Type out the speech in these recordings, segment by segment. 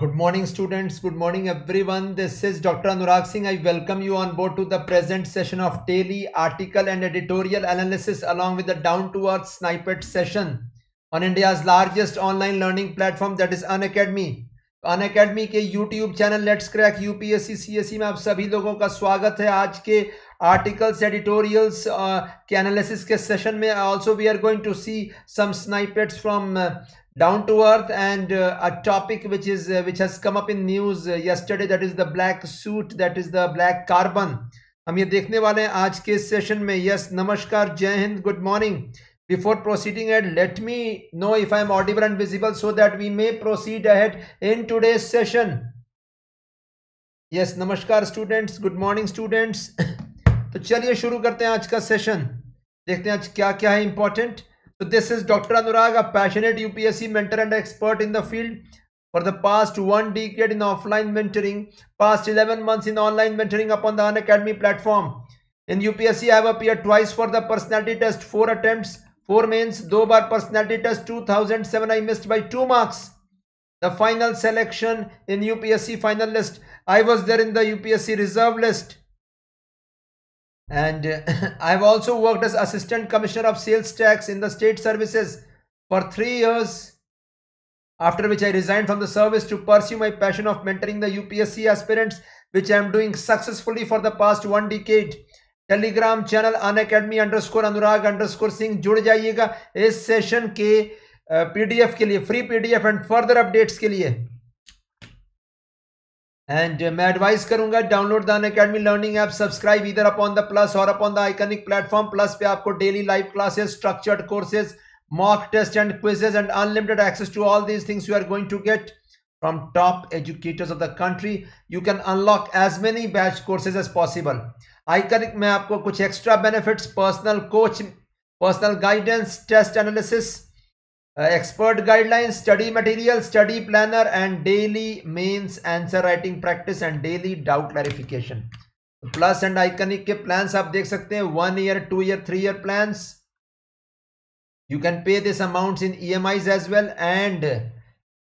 Good morning students, good morning everyone. This is Dr. Anurag Singh. I welcome you on board to the present session of daily article and editorial analysis along with the down to earth snippet session on India's largest online learning platform that is Unacademy. Unacademy के YouTube channel let's crack UPSC CSE में आप सभी लोगों का स्वागत है आज के articles editorials uh, के analysis के session में also we are going to see some snippets from uh, down to earth and uh, a topic which is uh, which has come up in news uh, yesterday that is the black suit that is the black carbon हम ये देखने वाले हैं आज के session में yes नमस्कार जय Hind good morning before proceeding ahead let me know if I am audible and visible so that we may proceed ahead in today session yes नमस्कार स्टूडेंट्स गुड मॉर्निंग स्टूडेंट्स तो चलिए शुरू करते हैं आज का सेशन देखते हैं आज क्या क्या है important So this is Dr. Anurag, a passionate UPSC mentor and expert in the field for the past one decade in offline mentoring, past 11 months in online mentoring upon the Unacademy platform. In UPSC, I have appeared twice for the personality test, four attempts, four mains, though bar personality test 2007, I missed by two marks. The final selection in UPSC final list, I was there in the UPSC reserve list and I've also worked as assistant commissioner of sales tax in the state services for three years, after which I resigned from the service to pursue my passion of mentoring the UPSC aspirants, which I am doing successfully for the past one decade. Telegram channel अन underscore anurag underscore singh Singh जुड़ जाइएगा इस session के PDF के लिए free PDF and further updates के लिए and uh, मैं एडवाइस करूंगा download Unacademy learning app subscribe इधर अपॉन द प्लस और upon the iconic platform plus पे आपको daily live classes structured courses mock test and quizzes and unlimited access to all these things you are going to get from top educators of the country you can unlock as many batch courses as possible iconic में आपको कुछ extra benefits personal coach personal guidance test analysis uh, expert guidelines, study material, study planner, and daily mains answer writing practice and daily doubt clarification. and iconic ke plans plans आप sakte सकते one year, two year, three year plans. You can pay पे amounts in EMIs as well, and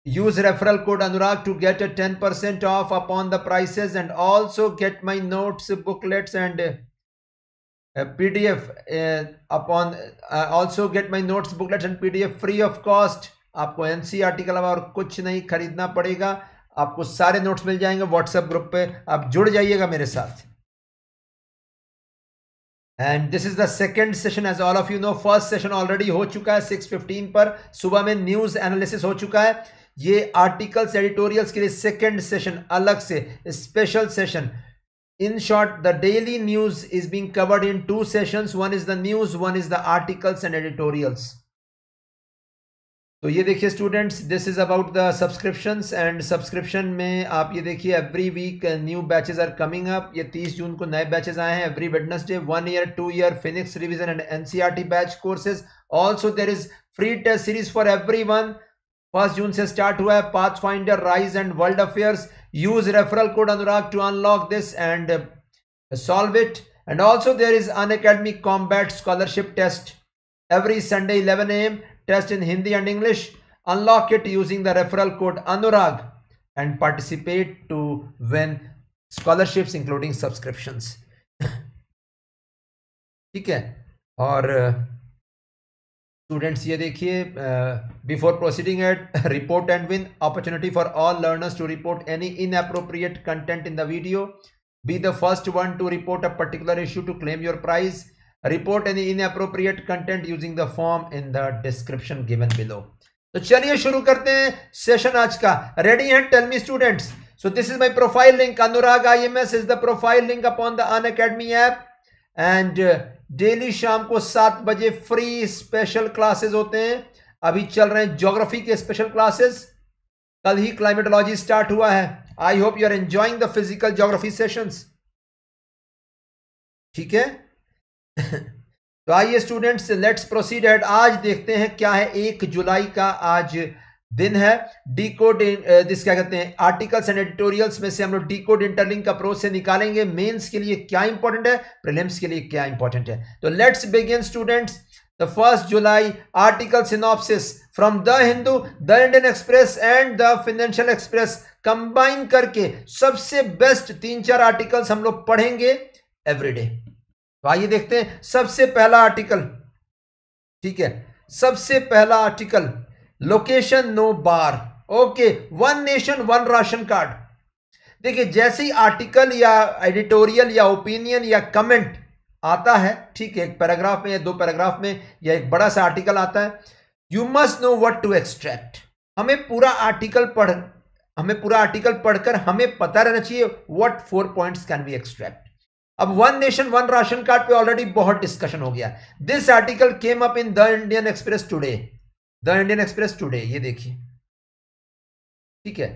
use referral code anurag to get a 10% off upon the prices and also get my notes booklets and a pdf uh, upon uh, also get my notes booklets and pdf free of cost आपको NCERT e के अलावा और कुछ नहीं खरीदना पड़ेगा आपको सारे नोट्स मिल जाएंगे व्हाट्सएप ग्रुप पे आप जुड़ जाइएगा मेरे साथ and this is the second session as all of you know first session already हो चुका है सिक्स फिफ्टीन पर सुबह में न्यूज एनालिसिस हो चुका है ये आर्टिकल्स एडिटोरियल्स के लिए सेकेंड सेशन अलग से special session In short, the daily news is being covered in two sessions. One is the news, one is the articles and editorials. तो ये देखिए students this is about the subscriptions and subscription में आप ये देखिए every week new batches are coming up ये 30 June को नए बैचेस आए हैं every Wednesday one year two year Phoenix revision and NCERT batch courses also there is free test series for everyone first June से start हुआ है path finder rise and world affairs Use referral code Anurag to unlock this and uh, solve it. And also there is an academic combat scholarship test every Sunday 11 a.m. Test in Hindi and English. Unlock it using the referral code Anurag and participate to win scholarships including subscriptions. ठीक है और uh, students ये देखिए before proceeding ahead report and win opportunity for all learners to report any inappropriate content in the video be the first one to report a particular issue to claim your prize report any inappropriate content using the form in the description given below तो चलिए शुरू करते हैं session आज का ready and tell me students so this is my profile link Anurag I am S is the profile link upon the Unacademy app and daily शाम को सात बजे फ्री स्पेशल क्लासेस होते हैं अभी चल रहे हैं ज्योग्राफी के स्पेशल क्लासेस कल ही क्लाइमेटोलॉजी स्टार्ट हुआ है I hope you are enjoying the physical geography sessions ठीक है तो आइए स्टूडेंट्स लेट्स प्रोसीड एड आज देखते हैं क्या है एक जुलाई का आज दिन है डी कोड uh, जिस क्या कहते हैं आर्टिकल्स एंड एडिटोरियल्स में से हम लोग डी कोड इंटरलिंक अप्रोच से निकालेंगे मेंस के लिए क्या इंपॉर्टेंट है प्रीलिम्स के लिए क्या इंपॉर्टेंट है तो let's begin students the first July article synopsis from the Hindu the Indian Express and the Financial Express combine करके सबसे बेस्ट तीन चार आर्टिकल्स हम लोग पढ़ेंगे एवरीडे तो आइए देखते हैं सबसे पहला आर्टिकल ठीक है सबसे पहला article location no bar okay one nation one ration card देखिए जैसे ही आर्टिकल या एडिटोरियल या ओपिनियन या कमेंट आता है ठीक है एक पैराग्राफ में या दो पैराग्राफ में या एक बड़ा सा आर्टिकल आता है you must know what to extract हमें पूरा आर्टिकल पढ़ हमें पूरा आर्टिकल पढ़कर हमें पता रहना चाहिए what four point can be extract अब one nation one ration card पे ऑलरेडी बहुत डिस्कशन हो गया this article came up in the Indian Express today the Indian Express today ये देखिए ठीक है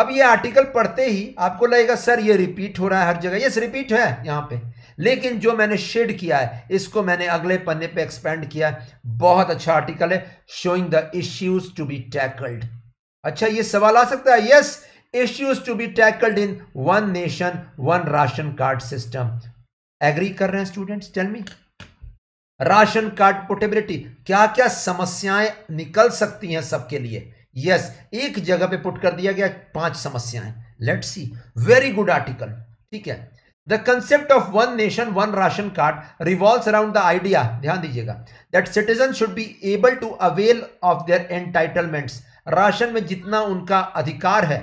अब ये आर्टिकल पढ़ते ही आपको लगेगा सर ये रिपीट हो रहा है हर जगह यस रिपीट है यहां पे लेकिन जो मैंने शेड किया है इसको मैंने अगले पन्ने पे एक्सपेंड किया है बहुत अच्छा आर्टिकल है showing the issues to be tackled अच्छा ये सवाल आ सकता है yes issues to be tackled in one nation one ration card system agree कर रहे हैं students tell me ration card portability क्या क्या समस्याएं निकल सकती हैं सबके लिए यस yes, एक जगह पे पुट कर दिया गया पांच समस्याएं let see very good article ठीक है the concept of one nation one ration card revolve around the idea ध्यान दीजिएगा that citizen should be able to avail of their entitlements ration में जितना उनका अधिकार है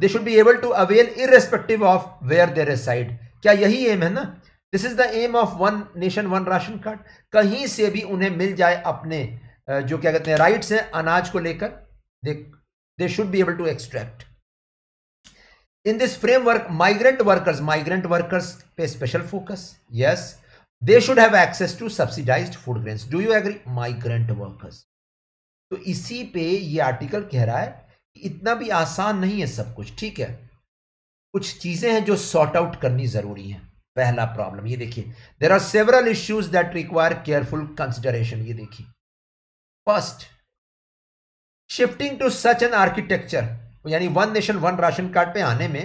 they should be able to avail irrespective of where their side क्या यही aim है ना this is the aim of one nation one ration card कहीं से भी उन्हें मिल जाए अपने जो क्या कहते हैं राइट्स हैं अनाज को लेकर they should be able to extract in this framework migrant workers migrant workers पे special focus yes they should have access to subsidize food grain do you agree migrant workers तो इसी पे ये आर्टिकल कह रहा है कि इतना भी आसान नहीं है सब कुछ ठीक है कुछ चीजें हैं जो सॉर्ट आउट करनी जरूरी है पहला प्रॉब्लम ये देखिए there are several issues that require careful consideration ये देखिए first shifting to such an architecture यानी one nation one ration card पे आने में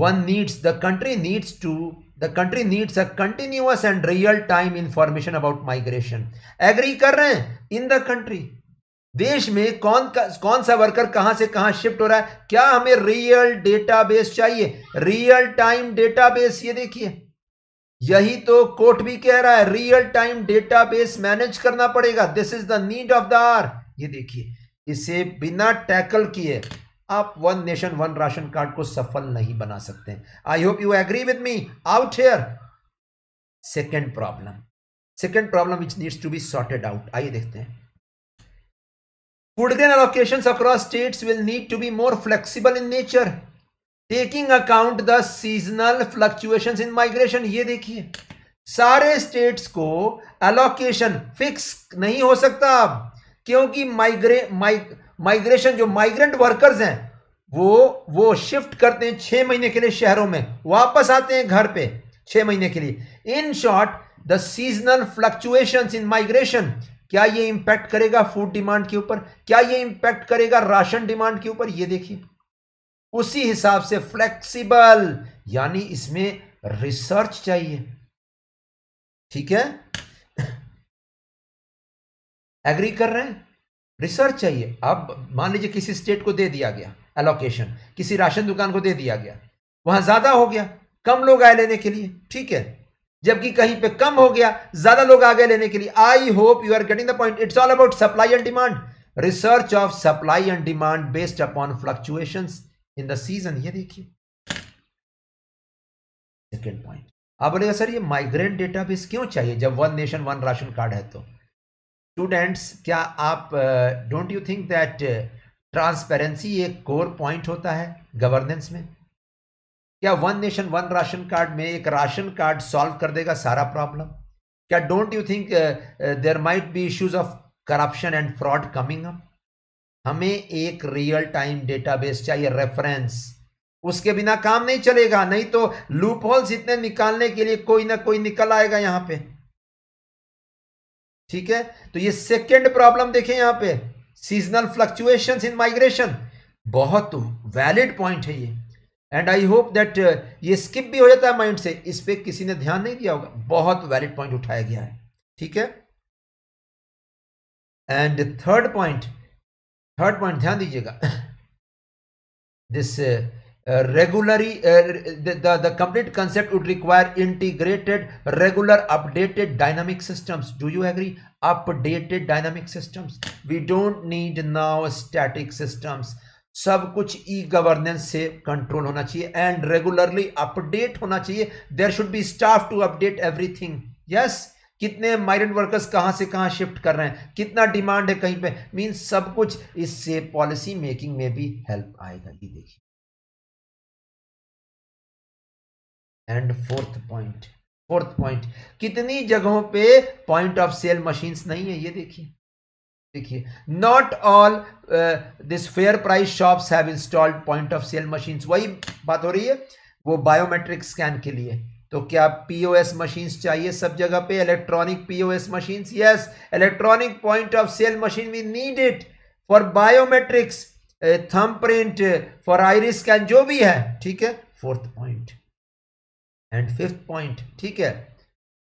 one needs the country needs to the country needs a continuous and real time information about migration agree कर रहे हैं in the country देश में कौन का कौन सा वर्कर कहां से कहां शिफ्ट हो रहा है क्या हमें रियल डेटाबेस चाहिए रियल टाइम डेटाबेस ये देखिए यही तो कोर्ट भी कह रहा है रियल टाइम डेटाबेस मैनेज करना पड़ेगा this is the need of the hour ये देखिए इसे बिना टैकल किए आप one nation one ration card को सफल नहीं बना सकते I hope you agree with me out here second problem second problem which needs to be sorted out आइए देखते हैं Food grain allocations across states will need to be more flexible in nature, taking account the seasonal fluctuations in migration. ये देखिए सारे states को allocation fix नहीं हो सकता अब क्योंकि माइग्रे माइग्रेशन जो माइग्रेंट वर्कर्स हैं वो वो शिफ्ट करते हैं छह महीने के लिए शहरों में वापस आते हैं घर पे छह महीने के लिए in short the seasonal fluctuations in migration क्या ये इंपैक्ट करेगा फूड डिमांड के ऊपर क्या ये इंपैक्ट करेगा राशन डिमांड के ऊपर ये देखिए उसी हिसाब से फ्लेक्सिबल यानी इसमें रिसर्च चाहिए ठीक है एग्री कर रहे हैं रिसर्च चाहिए अब मान लीजिए किसी स्टेट को दे दिया गया एलोकेशन किसी राशन दुकान को दे दिया गया वहां ज्यादा हो गया कम लोग आए लेने के लिए ठीक है जबकि कहीं पे कम हो गया ज्यादा लोग आगे लेने के लिए I hope you are getting the point it's all about supply and demand research of supply and demand based upon fluctuation in the season ये देखिए सेकेंड पॉइंट आप बोलेगा सर ये माइग्रेंट डेटाबेस क्यों चाहिए जब one nation one ration card है तो स्टूडेंट्स क्या आप don't you think that transparency एक कोर पॉइंट होता है गवर्नेंस में क्या one nation one ration card में एक राशन कार्ड सॉल्व कर देगा सारा प्रॉब्लम क्या don't you think there might be issues of corruption and fraud coming up हमें एक रियल टाइम डेटाबेस चाहिए रेफरेंस उसके बिना काम नहीं चलेगा नहीं तो लूप होल्स इतने निकालने के लिए कोई ना कोई निकल आएगा यहां पे ठीक है तो ये सेकेंड प्रॉब्लम देखे यहां पे सीजनल फ्लक्चुएशंस इन माइग्रेशन बहुत वैलिड पॉइंट है ये एंड आई होप दैट ये स्किप भी हो जाता है माइंड से इस पर किसी ने ध्यान नहीं दिया होगा बहुत वैलिड पॉइंट उठाया गया है ठीक है and third point third point ध्यान दीजिएगा this regularly the complete concept would require integrated regular updated dynamic systems do you agree updated dynamic systems we don't need now static systems सब कुछ e governance से control होना चाहिए and regularly update होना चाहिए there should be staff to update everything yes कितने migrant workers कहां से कहां शिफ्ट कर रहे हैं कितना डिमांड है कहीं पे मीन सब कुछ इससे पॉलिसी मेकिंग में भी हेल्प आएगा ये देखिए and fourth point fourth point कितनी जगहों पे पॉइंट ऑफ सेल मशीन्स नहीं है ये देखिए देखिए not all this fair price shops have installed point of sale machines वही बात हो रही है वो बायोमेट्रिक स्कैन के लिए तो क्या पीओएस मशीन्स चाहिए सब जगह पे electronic POS machines yes electronic point of sale machine we need it for biometrics thumb print for iris scan जो भी है ठीक है fourth point and fifth point ठीक है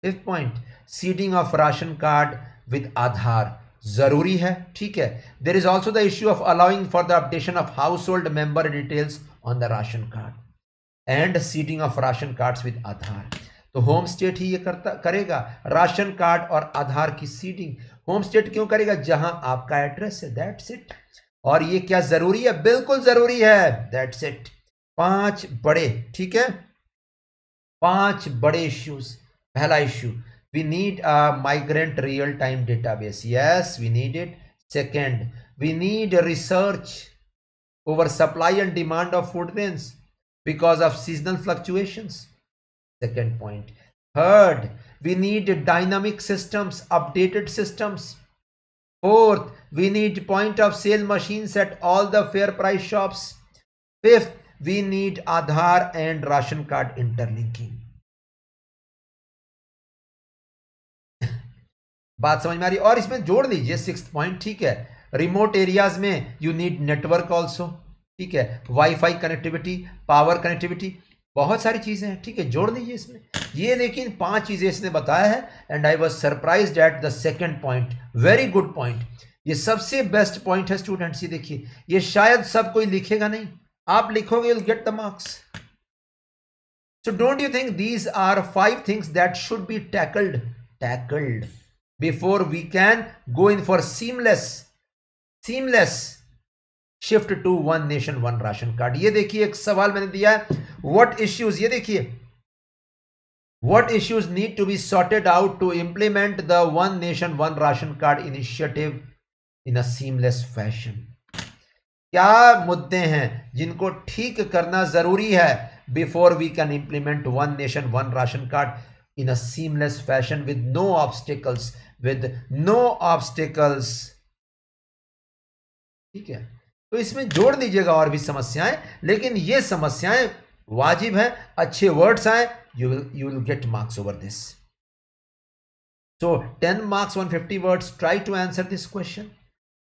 fifth point seeding of ration card with Aadhaar ज़रूरी है ठीक है there is also the issue of allowing for the updation of household member details on the ration card and seeding of ration card with Aadhaar तो home state ही ये करता करेगा ration card और आधार की सीटिंग होम स्टेट क्यों करेगा जहां आपका एड्रेस है दैट्स इट और ये क्या ज़रूरी है बिल्कुल ज़रूरी है दैट्स इट पांच बड़े ठीक है पांच बड़े इश्यूज पहला issue we need a migrant real-time database yes we need it second we need research over supply and demand of food grains because of seasonal fluctuations second point third we need dynamic systems updated systems fourth we need point of sale machines at all the fair price shops fifth we need Aadhaar and ration card interlinking बात समझ में आ रही और इसमें जोड़ लीजिए six point ठीक है रिमोट एरियाज में यू नीड नेटवर्क ऑल्सो ठीक है वाईफाई कनेक्टिविटी पावर कनेक्टिविटी बहुत सारी चीज़ें हैं ठीक है जोड़ दीजिए इसमें ये लेकिन पांच चीज़ें इसने बताया है and I was surprise at the second point very good point ये सबसे बेस्ट पॉइंट है स्टूडेंट्स ये देखिए ये शायद सब कोई लिखेगा नहीं आप लिखोगे will get the marks so don't you think these are five things that should be tackled tackled before we can go in for seamless seamless shift to one nation one ration card ये देखिए एक सवाल मैंने दिया है what issues ये देखिए what issues need to be sorted out to implement the one nation one ration card initiative in a seamless fashion क्या मुद्दे हैं जिनको ठीक करना जरूरी है before we can implement one nation one ration card in a seamless fashion with no obstacles with no obstacles ठीक है तो इसमें जोड़ लीजिएगा और भी समस्याएं लेकिन ये समस्याएं वाजिब हैं अच्छे वर्ड्स आए you will you will get marks over this ten 10 one 150 words try to answer this question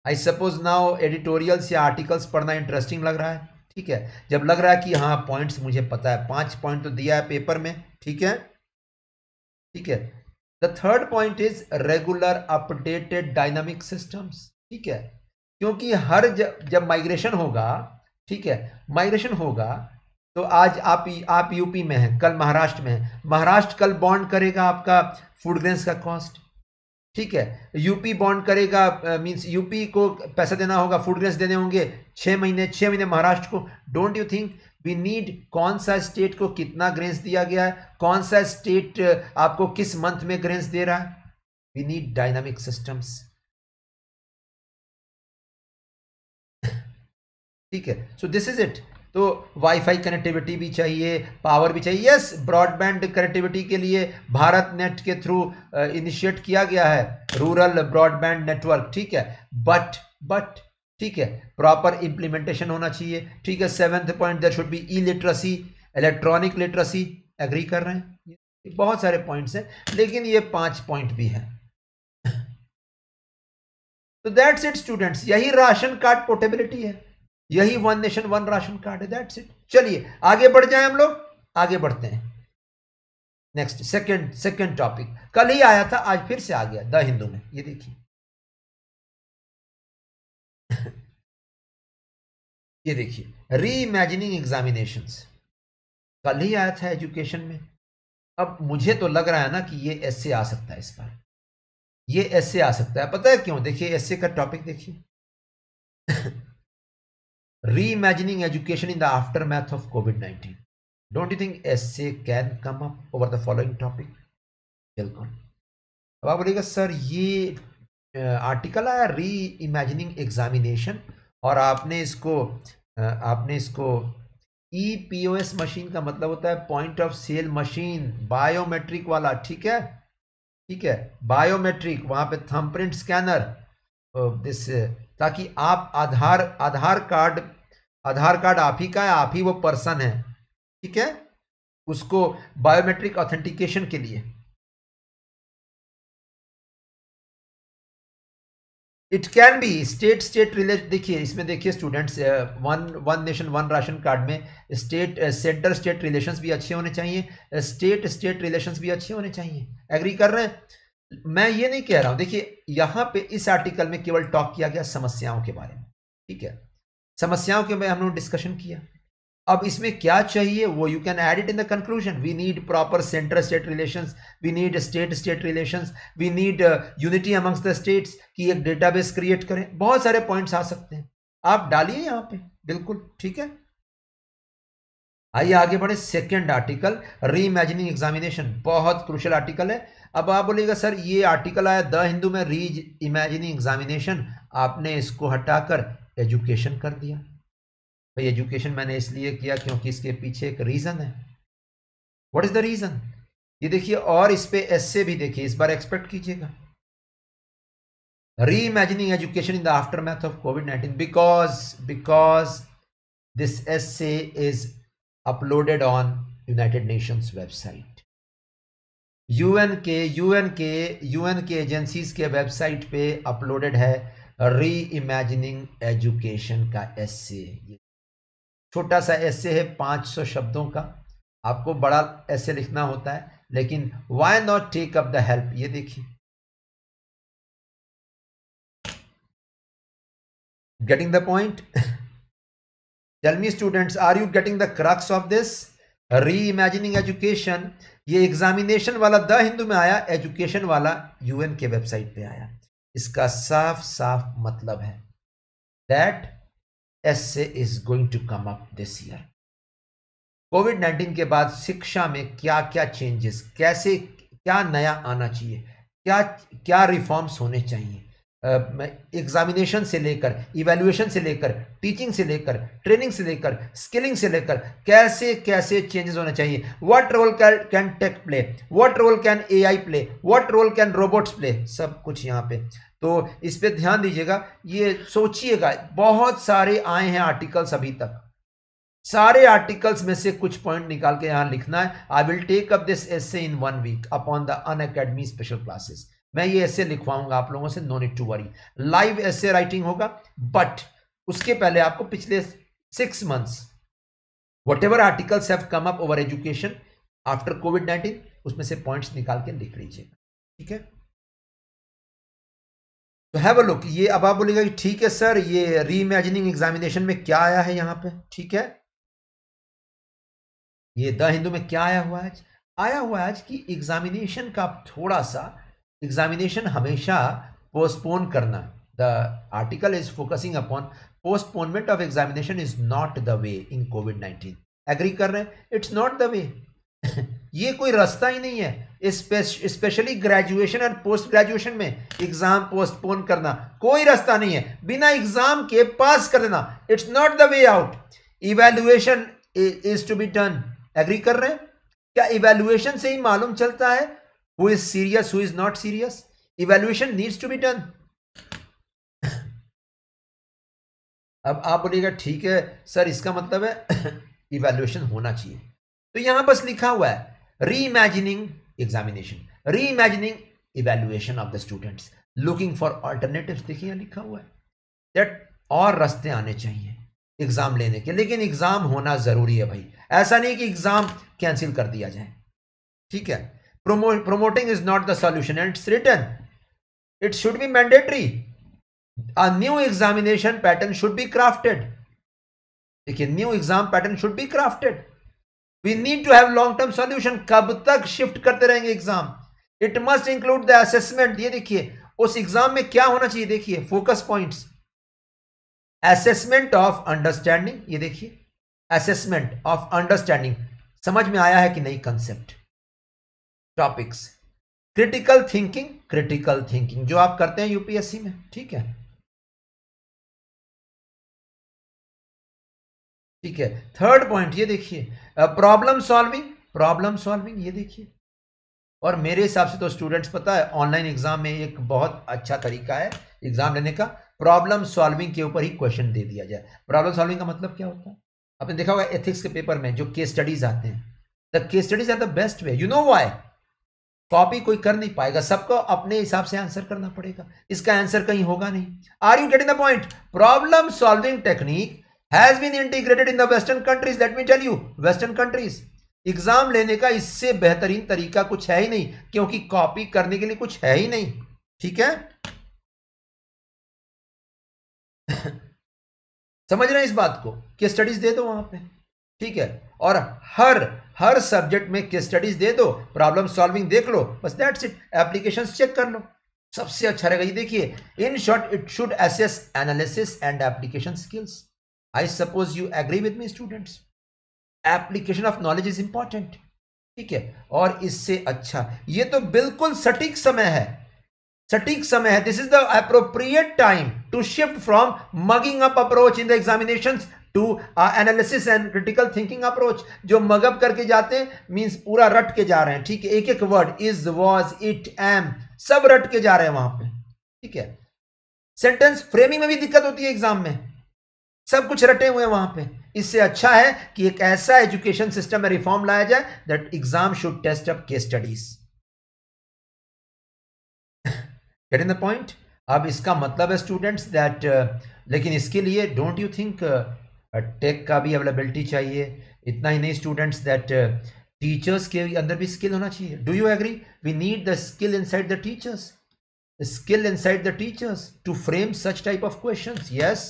I suppose now editorials या आर्टिकल्स पढ़ना इंटरेस्टिंग लग रहा है ठीक है जब लग रहा है कि हाँ पॉइंट्स मुझे पता है पांच पॉइंट तो दिया है पेपर में ठीक है ठीक है the third point is regular updated dynamic systems ठीक है क्योंकि हर जब जब माइग्रेशन होगा ठीक है माइग्रेशन होगा तो आज आप आप यूपी में हैं कल महाराष्ट्र में है महाराष्ट्र कल बॉन्ड करेगा आपका फूड ग्रेन्स का कॉस्ट ठीक है यूपी बॉन्ड करेगा मींस यूपी को पैसा देना होगा फूड ग्रेन्स देने होंगे छः महीने छः महीने महाराष्ट्र को don't you think we need कौन सा स्टेट को कितना ग्रेंस दिया गया है कौन सा स्टेट आपको किस मंथ में ग्रेंस दे रहा है वी नीड डायनामिक सिस्टम्स ठीक है सो दिस इज इट तो वाईफाई कनेक्टिविटी भी चाहिए पावर भी चाहिए यस ब्रॉडबैंड कनेक्टिविटी के लिए भारत नेट के थ्रू इनिशिएट किया गया है रूरल ब्रॉडबैंड नेटवर्क ठीक है बट बट ठीक है प्रॉपर इंप्लीमेंटेशन होना चाहिए ठीक है seventh point there should be e literacy electronic literacy agree कर रहे हैं बहुत सारे पॉइंट्स हैं लेकिन ये पांच पॉइंट भी हैं तो दैट्स इट स्टूडेंट्स यही राशन कार्ड पोर्टेबिलिटी है यही one nation one ration card है दैट्स इट चलिए आगे बढ़ जाए हम लोग आगे बढ़ते हैं नेक्स्ट सेकेंड सेकेंड टॉपिक कल ही आया था आज फिर से आ गया द हिंदू में ये देखिए ये देखिए री इमेजिनिंग एग्जामिनेशन कल ही आया था एजुकेशन में अब मुझे तो लग रहा है ना कि ये ऐसे आ सकता है इस बार ये ऐसे आ सकता है पता है क्यों देखिए ऐसे का टॉपिक देखिए reimagining education in the aftermath of COVID nineteen don't you think essay can come up over the following topic बिल्कुल अब आप बोलेगा सर ये आर्टिकल आया री इमेजिनिंग एग्जामिनेशन और आपने इसको आपने इसको E P O S machine का मतलब होता है point of sale machine biometric वाला ठीक है ठीक है बायोमेट्रिक वहाँ पे थंबप्रिंट स्कैनर दिस ताकि आप आधार आधार कार्ड आधार कार्ड आप ही का है आप ही वो पर्सन है ठीक है उसको बायोमेट्रिक ऑथेंटिकेशन के लिए it can be state state relate देखिए इसमें देखिए students one one nation one ration card में स्टेट सेंटर स्टेट रिलेशंस भी अच्छे होने चाहिए स्टेट स्टेट रिलेशंस भी अच्छे होने चाहिए एग्री कर रहे हैं मैं ये नहीं कह रहा हूँ देखिए यहाँ पे इस आर्टिकल में केवल टॉक किया गया समस्याओं के बारे में ठीक है समस्याओं के बारे में हम लोग डिस्कशन किया अब इसमें क्या चाहिए वो you can add it in the conclusion we need proper centre state relations we need state state relations we need unity amongst the states की एक डेटाबेस क्रिएट करें बहुत सारे पॉइंट्स आ सकते हैं आप डालिए यहाँ पे बिल्कुल ठीक है आइए आगे बढ़े second article reimagining examination बहुत क्रुशल आर्टिकल है अब आप बोलेगा सर ये आर्टिकल आया द हिंदू में री इमेजिनिंग एग्जामिनेशन आपने इसको हटाकर एजुकेशन कर दिया भाई एजुकेशन मैंने इसलिए किया क्योंकि इसके पीछे एक रीज़न है व्हाट इज़ द रीज़न ये देखिए और इस पे एस भी देखिए इस बार एक्सपेक्ट कीजिएगा reimagining education in the aftermath of covid-19 because because this essay is uploaded on united nations website UN के यूएन के यूएन के एजेंसीज के वेबसाइट पे अपलोडेड है री इमेजिनिंग एजुकेशन का एस ये छोटा सा ऐसे है 500 शब्दों का आपको बड़ा ऐसे लिखना होता है लेकिन why not take up the help ये देखिए getting the point tell students are you getting the crux of this reimagining education ये एग्जामिनेशन वाला द हिंदू में आया एजुकेशन वाला यूएन के वेबसाइट पे आया इसका साफ साफ मतलब है that essay is going to come up this year COVID nineteen के बाद शिक्षा में क्या क्या चेंजेस कैसे क्या नया आना चाहिए क्या क्या रिफॉर्म्स होने चाहिए एग्जामिनेशन से लेकर इवेल्युएशन से लेकर टीचिंग से लेकर ट्रेनिंग से लेकर स्किलिंग से लेकर कैसे कैसे चेंजेस होने चाहिए what role can take play what role can AI play what role can robots play सब कुछ यहाँ पे तो इस पर ध्यान दीजिएगा ये सोचिएगा बहुत सारे आए हैं आर्टिकल्स अभी तक सारे आर्टिकल्स में से कुछ पॉइंट निकाल के यहाँ लिखना है I will take up this as in one week upon the Unacademy special classes मैं ये ऐसे लिखवाऊंगा आप लोगों से no need to worry live ऐसे राइटिंग होगा बट उसके पहले आपको पिछले six months whatever articles have come up over education after Covid nineteen उसमें से पॉइंट्स निकाल के लिख लीजिएगा ठीक है तो हैव अ लुक ये अब आप बोलेगा कि ठीक है सर ये रीइमेजिनिंग एग्जामिनेशन में क्या आया है यहाँ पे ठीक है ये द हिंदू में क्या आया हुआ है आज आया हुआ है आज कि एग्जामिनेशन का थोड़ा सा एग्जामिनेशन हमेशा पोस्टपोन करना the article is focusing upon postponement of examination is not the way in Covid nineteen agree कर रहे हैं इट्स नॉट द वे ये कोई रास्ता ही नहीं है स्पेशली ग्रेजुएशन और पोस्ट ग्रेजुएशन में एग्जाम पोस्टपोन करना कोई रास्ता नहीं है बिना एग्जाम के पास कर देना it's not the way out evaluation is to be done agree कर रहे हैं क्या इवेल्युएशन से ही मालूम चलता है who is serious who is not serious evaluation needs to be done अब आप बोलिएगा ठीक है सर इसका मतलब है इवेल्युएशन होना चाहिए तो यहां बस लिखा हुआ है reimagining examination reimagining evaluation of the students looking for alternative देखिए लिखा हुआ है दैट और रास्ते आने चाहिए एग्जाम लेने के लेकिन एग्जाम होना जरूरी है भाई ऐसा नहीं कि एग्जाम कैंसिल कर दिया जाए ठीक है Promo promoting is not the solution and it's written. It should be mandatory. A new examination pattern should be crafted. देखिए new exam pattern should be crafted we need to have long term solution कब तक shift करते रहेंगे exam it must include the assessment ये देखिए उस exam में क्या होना चाहिए देखिए focus points assessment of understanding ये देखिए असेसमेंट ऑफ अंडरस्टैंडिंग समझ में आया है कि नहीं concept topics critical thinking critical thinking जो आप करते हैं यूपीएससी में ठीक है ठीक है थर्ड पॉइंट ये देखिए प्रॉब्लम सॉल्विंग प्रॉब्लम सॉल्विंग ये देखिए और मेरे हिसाब से तो स्टूडेंट्स पता है ऑनलाइन एग्जाम में एक बहुत अच्छा तरीका है एग्जाम लेने का प्रॉब्लम सॉल्विंग के ऊपर ही क्वेश्चन दे दिया जाए प्रॉब्लम सॉल्विंग का मतलब क्या होता है आपने देखा होगा एथिक्स के पेपर में जो केस स्टडीज आते हैं the case studies are the best way you know why copy कोई कर नहीं पाएगा सबको अपने हिसाब से आंसर करना पड़ेगा इसका आंसर कहीं होगा नहीं are you getting the point problem solving technique has been integrated in the western countries let me tell you western countries exam लेने का इससे बेहतरीन तरीका कुछ है ही नहीं क्योंकि कॉपी करने के लिए कुछ है ही नहीं ठीक है समझ रहे हैं इस बात को कि स्टडीज दे दो वहां पे ठीक है और हर हर सब्जेक्ट में केस स्टडीज दे दो प्रॉब्लम सॉल्विंग देख लो बस दैट्स इट एप्लीकेशन चेक कर लो सबसे अच्छा रहेगा ये देखिए in short it should assess analysis and application skills I suppose you agree with me students application of knowledge is important ठीक है और इससे अच्छा ये तो बिल्कुल सटीक समय है सटीक समय है this is the appropriate time to shift from mugging up approach in the examination to analysis and critical thinking approach जो मगअप करके जाते हैं मीन्स पूरा रट के जा रहे हैं ठीक है एक एक word is was it um सब रट के जा रहे हैं वहां पे ठीक है सेंटेंस फ्रेमिंग में भी दिक्कत होती है एग्जाम में सब कुछ रटे हुए हैं वहां पे इससे अच्छा है कि एक ऐसा एजुकेशन सिस्टम में रिफॉर्म लाया जाए that exam should test up case studies get in the point अब इसका मतलब है स्टूडेंट्स दैट uh, लेकिन इसके लिए डोंट यू थिंक टेक का भी अवेलेबिलिटी चाहिए इतना ही नहीं स्टूडेंट्स दैट टीचर्स के अंदर भी स्किल होना चाहिए do you agree we need the skill side the teachers skill side the teachers to frame such type of question yes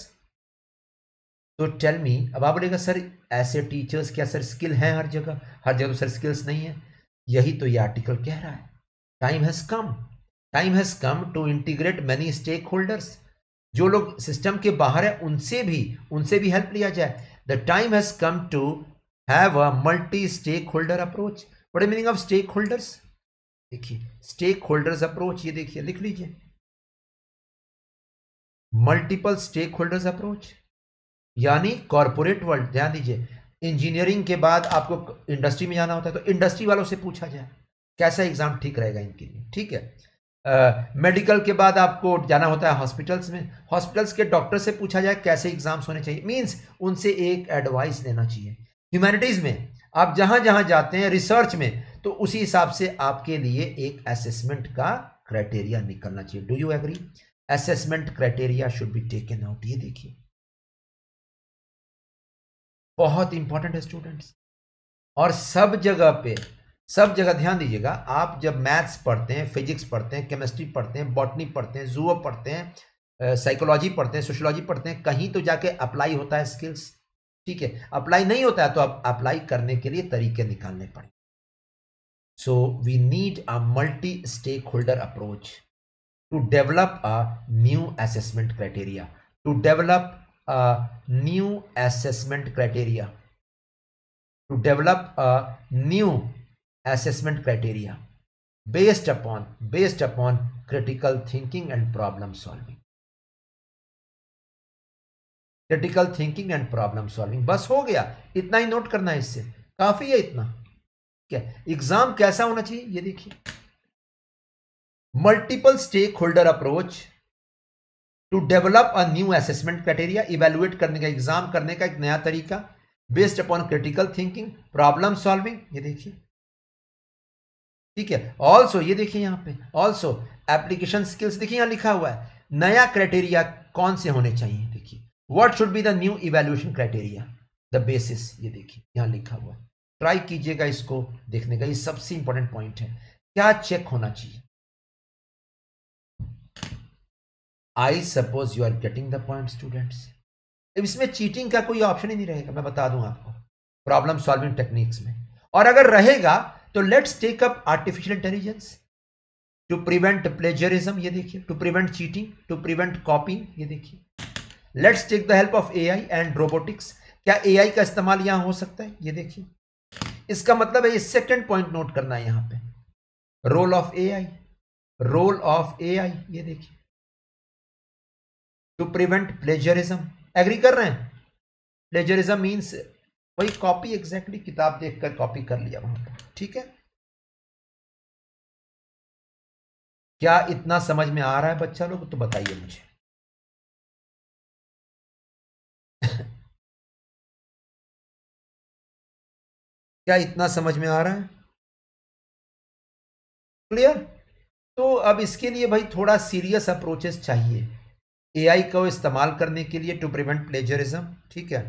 तो टेल मी अब आप बोलेगा सर ऐसे टीचर्स क्या सर स्किल हैं हर जगह हर जगह तो सर स्किल्स नहीं है यही तो ये आर्टिकल कह रहा है time has come time has come to integrate many stakeholders जो लोग सिस्टम के बाहर है उनसे भी उनसे भी हेल्प लिया जाए the time has come to have a multi stakeholder approach what meaning of stakeholders देखिए स्टेक होल्डर्स अप्रोच ये देखिए लिख लीजिए मल्टीपल स्टेक होल्डर्स अप्रोच यानी कॉरपोरेट वर्ल्ड ध्यान दीजिए इंजीनियरिंग के बाद आपको इंडस्ट्री में जाना होता है तो इंडस्ट्री वालों से पूछा जाए कैसा एग्जाम ठीक रहेगा इनके लिए ठीक है मेडिकल के बाद आपको जाना होता है हॉस्पिटल्स में हॉस्पिटल्स के डॉक्टर से पूछा जाए कैसे एग्ज़ाम्स होने चाहिए मीन्स उनसे एक एडवाइस लेना चाहिए ह्यूमैनिटीज़ में आप जहाँ जहाँ जाते हैं रिसर्च में तो उसी हिसाब से आपके लिए एक असेसमेंट का क्राइटेरिया निकलना चाहिए do you agree assessment criteria should be taken out ये देखिए बहुत इंपॉर्टेंट है स्टूडेंट्स और सब जगह पे सब जगह ध्यान दीजिएगा आप जब मैथ्स पढ़ते हैं फिजिक्स पढ़ते हैं केमिस्ट्री पढ़ते हैं बॉटनी पढ़ते हैं जूअ पढ़ते हैं साइकोलॉजी पढ़ते हैं सोशोलॉजी पढ़ते हैं कहीं तो जाके अप्लाई होता है स्किल्स ठीक है अप्लाई नहीं होता है तो आप अप्लाई करने के लिए तरीके निकालने पड़े so we need a multi stakeholder approach to develop a new assessment criteria to develop a new assessment criteria to develop a new assessment criteria based upon based upon critical thinking and problem solving critical thinking and problem solving बस हो गया इतना ही note करना है इससे काफी है इतना क्या एग्जाम कैसा होना चाहिए ये देखिए multiple stakeholder approach to develop a new assessment criteria evaluate करने का एग्जाम करने का एक नया तरीका based upon critical thinking problem solving ये देखिए ठीक है ऑल्सो ये देखिए यहाँ पे ऑल्सो एप्लीकेशन स्किल्स देखिए यहाँ लिखा हुआ है नया क्राइटेरिया कौन से होने चाहिए देखिए what should be the new evaluation criteria the basis ये देखिए यहाँ लिखा हुआ ट्राई कीजिएगा इसको देखने का ये सबसे इंपॉर्टेंट पॉइंट है क्या चेक होना चाहिए I suppose you are getting the point students इसमें चीटिंग का कोई ऑप्शन ही नहीं रहेगा मैं बता दूं आपको प्रॉब्लम सॉल्विंग टेक्निक्स में और अगर रहेगा तो let's take up artificial intelligence to prevent plagiarism ये देखिए to prevent cheating to prevent copying ये देखिए let's take the help of AI and robotics क्या एआई का इस्तेमाल यहां हो सकता है ये देखिए इसका मतलब है ये सेकेंड पॉइंट नोट करना है यहां पे role of AI role of AI ये देखिए टू प्रिवेंट प्लेजरिज्म एग्री कर रहे हैं प्लेजरिज्म मींस वही कॉपी एग्जैक्टली किताब देखकर कॉपी कर लिया वहां ठीक है क्या इतना समझ में आ रहा है बच्चा लोग तो बताइए मुझे क्या इतना समझ में आ रहा है क्लियर तो अब इसके लिए भाई थोड़ा सीरियस अप्रोचेस चाहिए एआई को इस्तेमाल करने के लिए टू प्रिवेंट प्लेजरिज्म ठीक है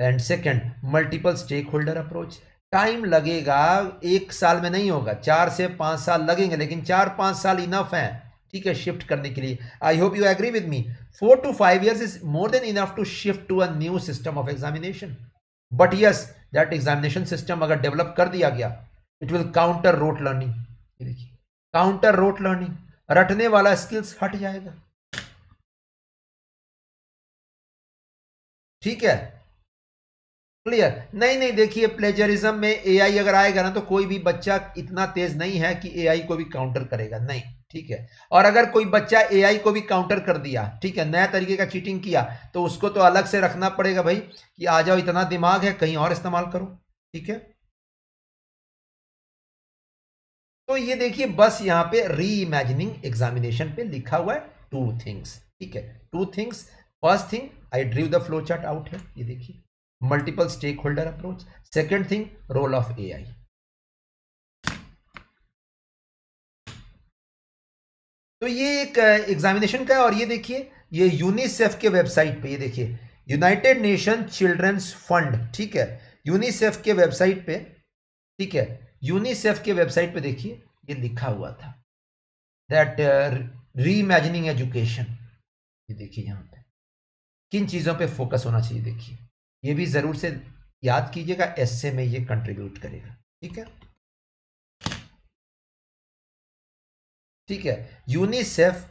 and second multiple stakeholder approach time लगेगा एक साल में नहीं होगा चार से पाँच साल लगेंगे लेकिन चार पाँच साल इनफ हैं ठीक है शिफ्ट करने के लिए I hope you agree with me four to five years is more than enough to shift to a new system of examination but yes that examination system अगर डेवलप कर दिया गया it will counter rote learning देखिए counter rote learning रटने वाला skills हट जाएगा ठीक है क्लियर नहीं नहीं देखिए प्लेजरिज्म में एआई अगर आएगा ना तो कोई भी बच्चा इतना तेज नहीं है कि एआई को भी काउंटर करेगा नहीं ठीक है और अगर कोई बच्चा एआई को भी काउंटर कर दिया ठीक है नया तरीके का चीटिंग किया तो उसको तो अलग से रखना पड़ेगा भाई कि आ जाओ इतना दिमाग है कहीं और इस्तेमाल करो ठीक है तो ये देखिए बस यहां पे री इमेजिनिंग एग्जामिनेशन पे लिखा हुआ है टू थिंग्स ठीक है two things first thing I drew the flow chart out है ये देखिए multiple stakeholder approach second thing role of A I तो ये एक एग्जामिनेशन uh, का है और ये देखिए ये यूनिसेफ के वेबसाइट पे ये देखिए यूनाइटेड नेशन चिल्ड्रंस फंड ठीक है यूनिसेफ के वेबसाइट पे ठीक है यूनिसेफ के वेबसाइट पे देखिए ये लिखा हुआ था दैट रीइमेजिनिंग एजुकेशन ये देखिए यहाँ पे किन चीज़ों पे फोकस होना चाहिए देखिए ये भी ज़रूर से याद कीजिएगा एसए में ये कंट्रीब्यूट करेगा ठीक है ठीक है यूनिसेफ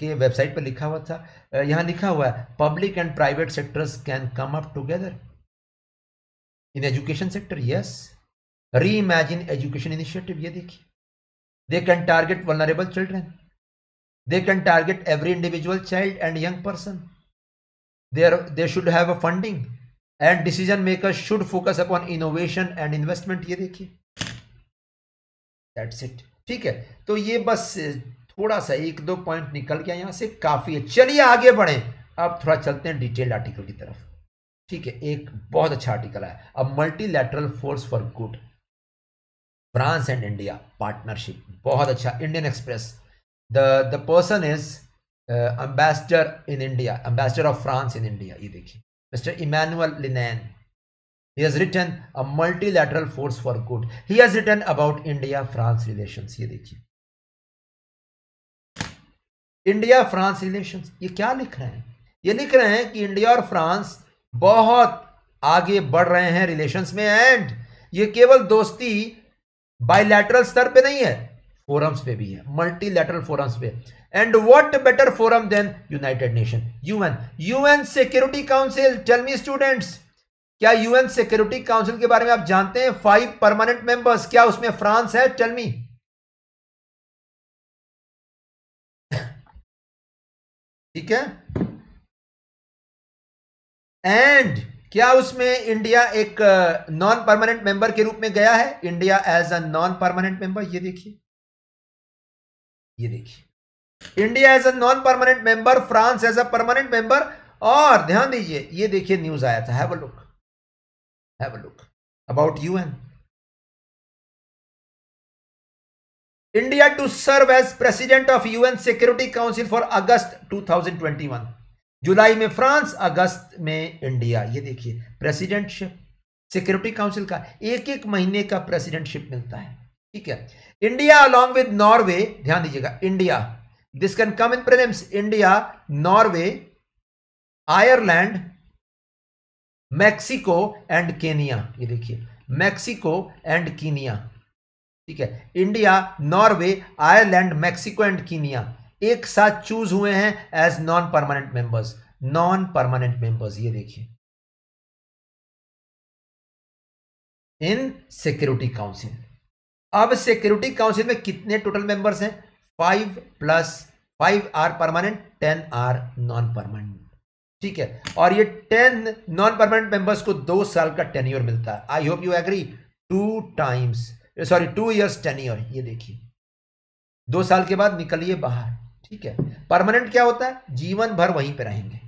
के वेबसाइट पर लिखा हुआ था यहां लिखा हुआ है public and private sectors can come up together in education sector yes reimagine education initiative ये देखिए they can target vulnerable children they can target every individual child and young person they should have should funding and decision maker should focus upon innovation and investment ये देखिए that's it ठीक है तो ये बस थोड़ा सा एक दो पॉइंट निकल गया यहां से काफ़ी है चलिए आगे बढ़े अब थोड़ा चलते हैं डिटेल आर्टिकल की तरफ ठीक है एक बहुत अच्छा आर्टिकल है अब multilateral force for good France and India partnership बहुत अच्छा Indian Express the the person is ambassador in India ambassador of France in India ये देखिए Mr. Emmanuel Linan. He has written a multilateral force for good. He has written about India-France relations. ये देखिए India-France relations. ये क्या लिख रहे हैं ये लिख रहे हैं कि इंडिया और फ्रांस बहुत आगे बढ़ रहे हैं रिलेशंस में एंड ये केवल दोस्ती बायलैटरल स्तर पे नहीं है फोरम्स पे भी है मल्टीलैटरल फोरम्स पे and what better forum than United Nation UN UN security Council tell me students क्या यूएन सिक्योरिटी काउंसिल के बारे में आप जानते हैं फाइव परमानेंट मेंबर्स क्या उसमें फ्रांस है टेल मी ठीक है एंड क्या उसमें इंडिया एक नॉन परमानेंट मेंबर के रूप में गया है India as a non permanent member ये देखिए ये देखिए India as a non permanent member France as a permanent member और ध्यान दीजिए ये देखिए न्यूज आया था have a look have a look about UN India to serve as president of UN security Council for August 2021 जुलाई में France अगस्त में इंडिया ये देखिए प्रेसिडेंटशिप सिक्योरिटी काउंसिल का एक एक महीने का प्रेसिडेंटशिप मिलता है ठीक है इंडिया अलॉन्ग विद नॉर्वे ध्यान दीजिएगा India this can come in prelims India Norway Ireland Mexico and Kenya ये देखिए मैक्सिको एंड कीनिया ठीक है India Norway Ireland Mexico and Kenya एक साथ चूज हुए हैं as non permanent members non permanent members ये देखिए इन सिक्योरिटी काउंसिल अब सिक्योरिटी काउंसिल में कितने टोटल मेंबर्स हैं five plus five are permanent ten are non permanent ठीक है और ये टेन नॉन परमानेंट मेंबर्स को दो साल का टेन्योर मिलता है I hope you agree two times sorry two years tenure ये देखिए दो साल के बाद निकलिए बाहर ठीक है परमानेंट क्या होता है जीवन भर वहीं पे रहेंगे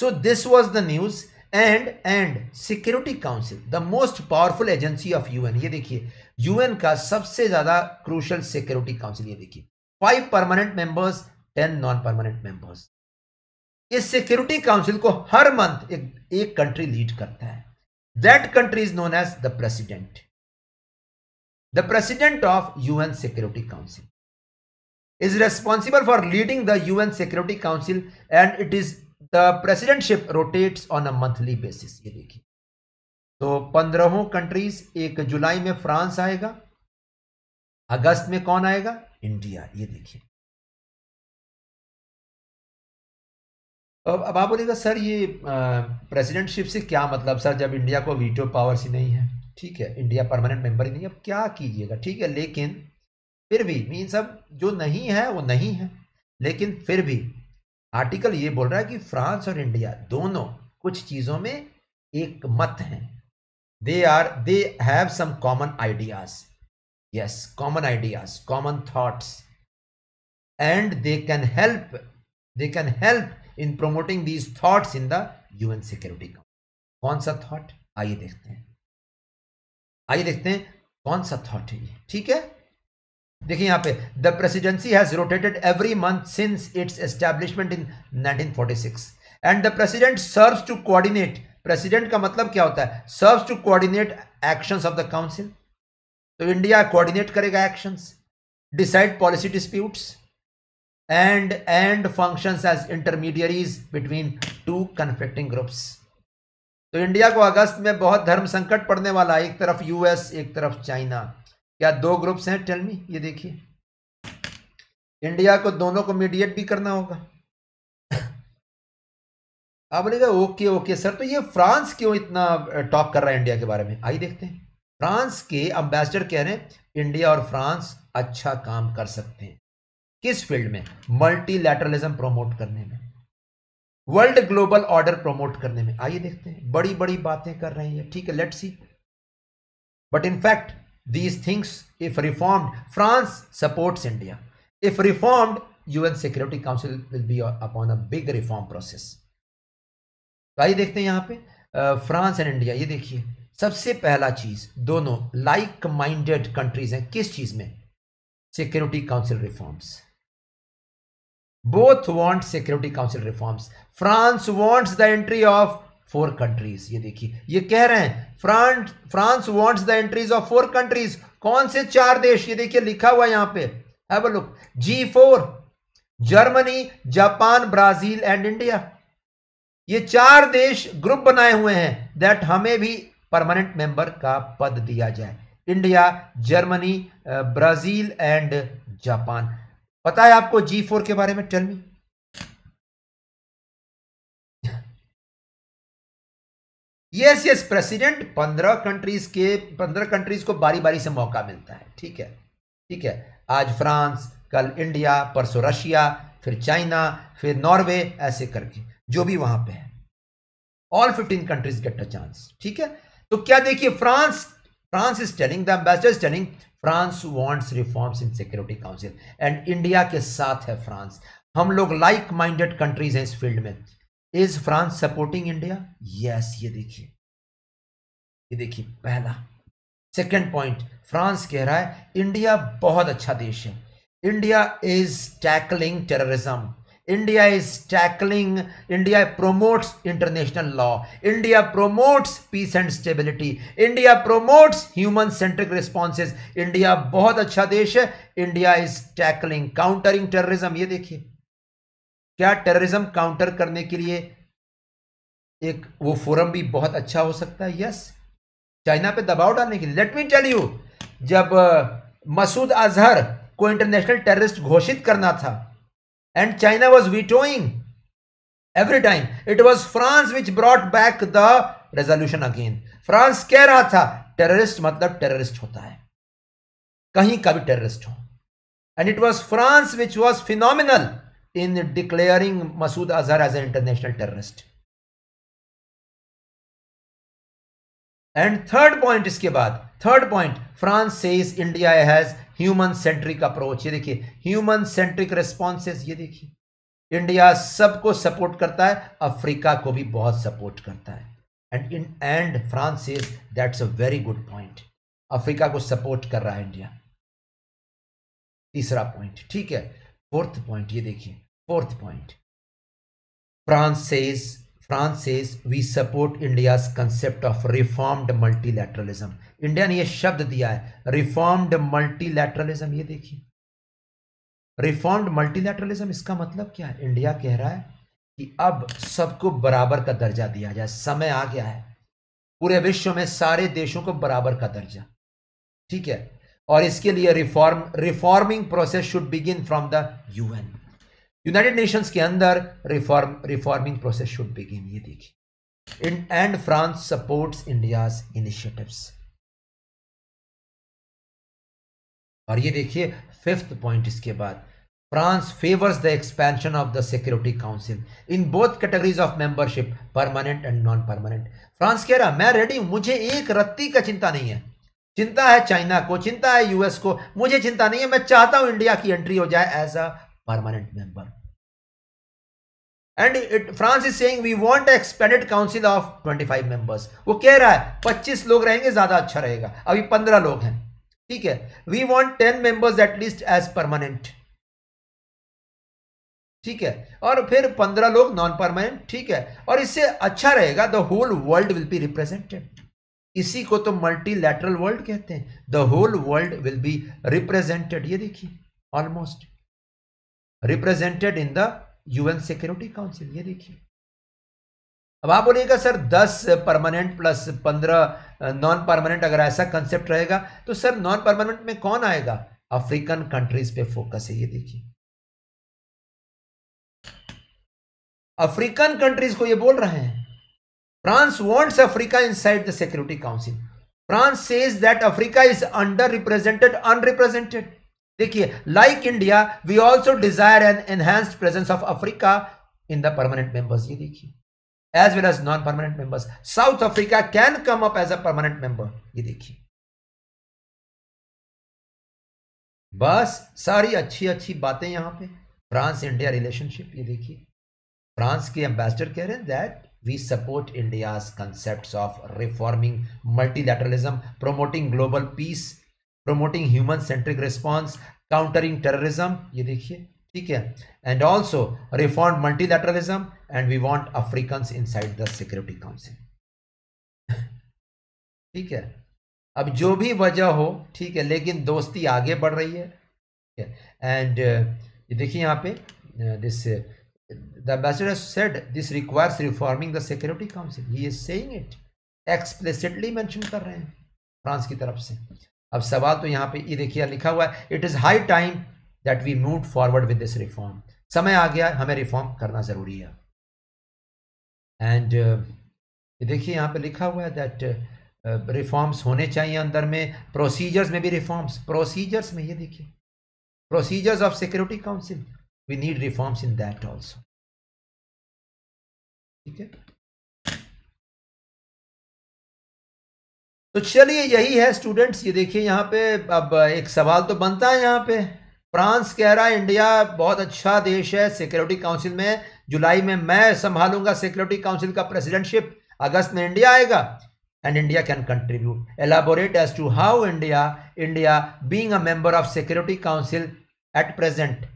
so this was the news and and Security Council the most powerful agency of UN ये देखिए यूएन का सबसे ज्यादा क्रूशल सिक्योरिटी काउंसिल ये देखिए five permanent members ten non permanent members इस सिक्योरिटी काउंसिल को हर मंथ एक एक कंट्री लीड करता है that country is known as the president the president of UN security council is responsible for leading the UN security council and it is presidentship rotates on a monthly basis ये देखिए तो पंद्रहों countries एक जुलाई में France आएगा अगस्त में कौन आएगा India ये देखिए अब अब आप बोलेगा सर ये प्रेसिडेंटशिप से क्या मतलब सर जब इंडिया को वीटो पावर्स ही नहीं है ठीक है इंडिया परमानेंट मेंबर ही नहीं है अब क्या कीजिएगा ठीक है लेकिन फिर भी मीन्स अब जो नहीं है वो नहीं है लेकिन फिर भी आर्टिकल ये बोल रहा है कि फ्रांस और इंडिया दोनों कुछ चीज़ों में एक मत हैं they are they have some common ideas yes common ideas common thoughts and they can help they can help in promoting these thoughts in the UN Security कौन सा थॉट आइए देखते हैं आइए देखते हैं कौन सा थॉट है ये ठीक है देखिए यहां पे the presidency has rotated every month since its establishment in 1946 and the president serves to coordinate president का मतलब क्या होता है serves to coordinate actions of the council तो इंडिया कोऑर्डिनेट करेगा actions decide policy disputes and and functions as intermediaries between two conflicting groups तो India को अगस्त में बहुत धर्म संकट पड़ने वाला एक तरफ यूएस एक तरफ चाइना क्या दो ग्रुप्स हैं टेल मी ये देखिए इंडिया को दोनों को मीडिएट भी करना होगा आप कहा ओके ओके सर तो ये फ्रांस क्यों इतना टॉक कर रहा है इंडिया के बारे में आइए देखते हैं फ्रांस के अम्बेसडर कह रहे हैं इंडिया और फ्रांस अच्छा काम कर सकते हैं किस फील्ड में मल्टीलैटरलिज्म प्रमोट करने में वर्ल्ड ग्लोबल ऑर्डर प्रमोट करने में आइए देखते हैं बड़ी बड़ी बातें कर रहे हैं ठीक है let's see but in fact these things if reformed france supports india if reformed un security council will be upon a big reform process तो आइए देखते हैं यहां पर फ्रांस एंड इंडिया ये देखिए सबसे पहला चीज दोनों लाइक माइंडेड कंट्रीज हैं किस चीज में Security Council reforms both want Security Council reforms France wants the entry of four countries ये देखिए ये कह रहे हैं France France wants the entries of four countries कौन से चार देश ये देखिए लिखा हुआ यहां पे have look G four Germany Japan Brazil and India ये चार देश ग्रुप बनाए हुए हैं दैट हमें भी परमानेंट मेंबर का पद दिया जाए India Germany Brazil and Japan पता है आपको जी फोर के बारे में tell me yes yes president पंद्रह कंट्रीज के पंद्रह कंट्रीज को बारी बारी से मौका मिलता है ठीक है ठीक है आज फ्रांस कल इंडिया परसों रशिया फिर चाइना फिर नॉर्वे ऐसे करके जो भी वहां पे है all fifteen countries get a chance ठीक है तो क्या देखिए France France is telling the ambassador is telling France wants reforms in security council and India के साथ है फ्रांस हम लोग लाइक माइंडेड कंट्रीज हैं इस फील्ड में is France supporting India yes ये देखिए ये देखिए पहला सेकंड पॉइंट फ्रांस कह रहा है इंडिया बहुत अच्छा देश है India is tackling terrorism India is tackling India promotes international law India promotes peace and stability India promotes human centric responses India बहुत अच्छा देश है India is tackling countering terrorism ये देखिए क्या टेररिज्म काउंटर करने के लिए एक वो फोरम भी बहुत अच्छा हो सकता है यस चाइना पे दबाव डालने के लिए लेट मी टेल यू जब मसूद अजहर को इंटरनेशनल टेररिस्ट घोषित करना था and China was vetoing every time it was France which brought back the resolution again France कह रहा था टेररिस्ट मतलब टेररिस्ट होता है कहीं का भी टेररिस्ट हो and it was France which was phenomenal in declaring Masood Azhar as a international terrorist and third point इसके बाद third point France says India has human centric approach ये देखिए ह्यूमन सेंट्रिक रेस्पॉन्सेज ये देखिए इंडिया सबको सपोर्ट करता है अफ्रीका को भी बहुत सपोर्ट करता है and in and France says that's a very good point Africa को सपोर्ट कर रहा है इंडिया तीसरा पॉइंट ठीक है फोर्थ पॉइंट ये देखिए fourth point France says France says we support India's concept of reformed multilateralism India ने ये शब्द दिया है रिफॉर्म्ड मल्टीलैटरलिज्म ये देखिए रिफॉर्म्ड मल्टीलैटरलिज्म इसका मतलब क्या है इंडिया कह रहा है कि अब सबको बराबर का दर्जा दिया जाए समय आ गया है पूरे विश्व में सारे देशों को बराबर का दर्जा ठीक है और इसके लिए reform reforming process should begin from the UN United Nations के अंदर reform reforming process should begin ये देखिए in and France supports India initiatives और ये देखिए फिफ्थ पॉइंट इसके बाद France favours the expansion of the security council in both categories of membership permanent and non permanent France कह रहा मैं रेडी मुझे एक रत्ती का चिंता नहीं है चिंता है चाइना को चिंता है यूएस को मुझे चिंता नहीं है मैं चाहता हूं इंडिया की एंट्री हो जाए as a permanent member. And it France is saying we want expanded council of 25 members वो कह रहा है 25 लोग रहेंगे ज्यादा अच्छा रहेगा अभी 15 लोग हैं ठीक है we want 10 members at least as permanent ठीक है और फिर 15 लोग नॉन परमानेंट ठीक है और इससे अच्छा रहेगा the whole world will be represented इसी को तो मल्टीलैटरल वर्ल्ड कहते हैं the whole world will be represented ये देखिए almost represented in the UN security council ये देखिए अब आप बोलिएगा sir 10 permanent plus 15 non permanent अगर ऐसा कंसेप्ट रहेगा तो सर नॉन परमानेंट में कौन आएगा अफ्रीकन कंट्रीज पे फोकस है ये देखिए अफ्रीकन कंट्रीज को ये बोल रहे हैं France wants Africa inside the security council France says that Africa is under represented unrepresented देखिए like India we also desire an enhance presence of Africa in the permanent members ये देखिए as well as non permanent members South Africa can come up as a permanent member ये देखिए बस सारी अच्छी अच्छी बातें यहां पे फ्रांस इंडिया रिलेशनशिप ये देखिए फ्रांस के एम्बेसडर कह रहे हैं that we support India's concepts of reforming multilateralism, promoting global peace promoting human centric response countering terrorism ये देखिए ठीक है and also reform multilateralism and we want African side the security council ठीक है अब जो भी वजह हो ठीक है लेकिन दोस्ती आगे बढ़ रही है ठीक है एंड uh, ये देखिए यहाँ पे this the ambassador said this requires reforming the security council he is saying it explicitly mention कर रहे हैं फ्रांस की तरफ से अब सवाल तो यहाँ पे ये देखिए लिखा हुआ है it is high time that we move forward with this reform समय आ गया हमें रिफॉर्म करना ज़रूरी है एंड uh, देखिए यहाँ पे लिखा हुआ है दैट रिफॉर्म्स uh, होने चाहिए अंदर में प्रोसीजर्स में भी रिफॉर्म्स प्रोसीजर्स में ये देखिए procedures of security council we need reforms in that also ठीक है तो चलिए यही है स्टूडेंट्स ये देखिए यहाँ पे अब एक सवाल तो बनता है यहाँ पे फ्रांस कह रहा है इंडिया बहुत अच्छा देश है सिक्योरिटी काउंसिल में जुलाई में मैं संभालूंगा सिक्योरिटी काउंसिल का प्रेसिडेंटशिप अगस्त में इंडिया आएगा and India can contribute elaborate as to how India India being a member of security council at present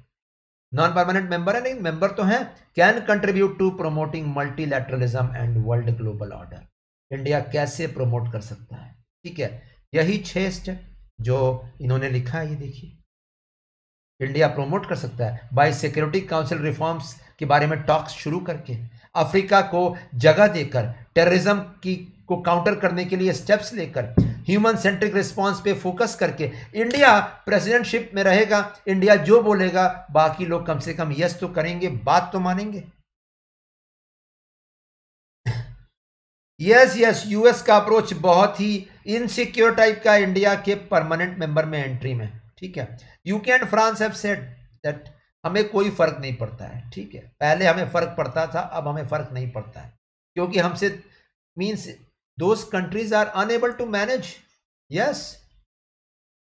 non permanent member है नहीं मेंबर तो हैं can contribute to promoting multilateralism and world global order India कैसे promote कर सकता है ठीक है यही छह स्टेप जो इन्होंने लिखा है ये देखिए इंडिया प्रमोट कर सकता है बाय सिक्योरिटी काउंसिल रिफॉर्म्स के बारे में टॉक्स शुरू करके अफ्रीका को जगह देकर टेररिज्म की को काउंटर करने के लिए स्टेप्स लेकर ह्यूमन सेंट्रिक रिस्पॉन्स पे फोकस करके इंडिया प्रेसिडेंटशिप में रहेगा इंडिया जो बोलेगा बाकी लोग कम से कम यस तो करेंगे बात तो मानेंगे यस यस यूएस का अप्रोच बहुत ही इनसिक्योर टाइप का इंडिया के परमानेंट मेंबर में एंट्री में ठीक है UK and France have said that हमें कोई फर्क नहीं पड़ता है ठीक है पहले हमें फर्क पड़ता था अब हमें फर्क नहीं पड़ता है क्योंकि हमसे means those countries are unable to manage yes